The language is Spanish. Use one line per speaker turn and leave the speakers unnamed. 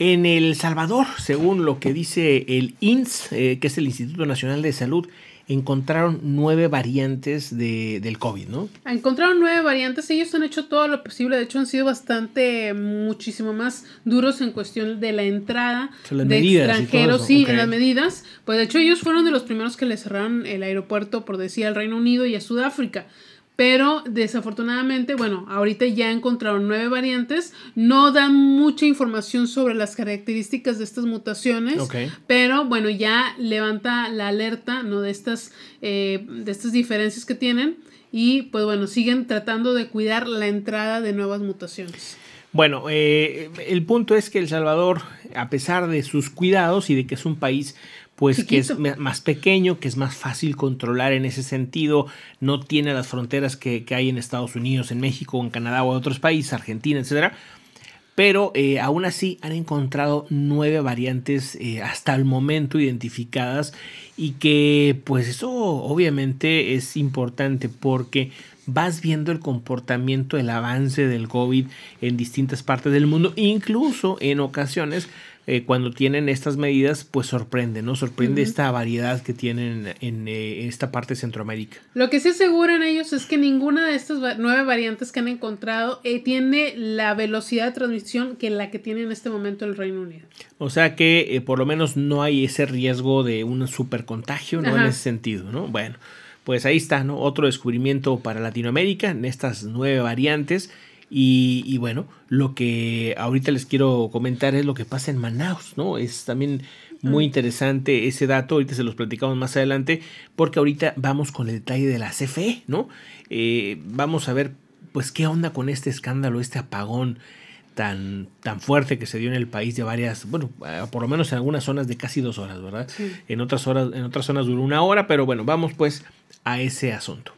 En El Salvador, según lo que dice el INS, e, eh, que es el Instituto Nacional de Salud, encontraron nueve variantes de, del COVID, ¿no?
Encontraron nueve variantes, ellos han hecho todo lo posible, de hecho han sido bastante, muchísimo más duros en cuestión de la entrada de extranjeros, y sí, en las medidas, pues de hecho ellos fueron de los primeros que le cerraron el aeropuerto, por decir, al Reino Unido y a Sudáfrica pero desafortunadamente, bueno, ahorita ya encontraron nueve variantes. No dan mucha información sobre las características de estas mutaciones. Pero bueno, ya levanta la alerta ¿no? de, estas, eh, de estas diferencias que tienen. Y pues bueno, siguen tratando de cuidar la entrada de nuevas mutaciones.
Bueno, eh, el punto es que El Salvador, a pesar de sus cuidados y de que es un país pues que es más pequeño, que es más fácil controlar en ese sentido, no tiene las fronteras que, hay en Estados Unidos, en México, en Canadá o en otros países, Argentina, etc. Pero eh, aún así han encontrado nueve variantes eh, hasta el momento identificadas y que pues eso obviamente es importante porque vas viendo el comportamiento, el avance del COVID en distintas partes del mundo, incluso en ocasiones eh, cuando tienen estas medidas, pues sorprende, ¿no? Sorprende esta variedad que tienen en, eh, esta parte de Centroamérica.
Lo que se aseguran ellos es que ninguna de estas nueve variantes que han encontrado eh, tiene la velocidad de transmisión que la que tiene en este momento el Reino Unido.
O sea que por lo menos no hay ese riesgo de un supercontagio ¿no? En ese sentido, ¿no? Bueno pues ahí está, ¿no? Otro descubrimiento para Latinoamérica en estas nueve variantes. Y, bueno, lo que ahorita les quiero comentar es lo que pasa en Manaus, ¿no? Es también muy interesante ese dato, ahorita se los platicamos más adelante, porque ahorita vamos con el detalle de la CFE, ¿no? Eh, vamos a ver, pues, qué onda con este escándalo, este apagón tan, tan fuerte que se dio en el país de varias, bueno, eh, por lo menos en algunas zonas de casi dos horas, ¿verdad? En otras horas, en otras zonas duró una hora, pero bueno, vamos pues a ese asunto.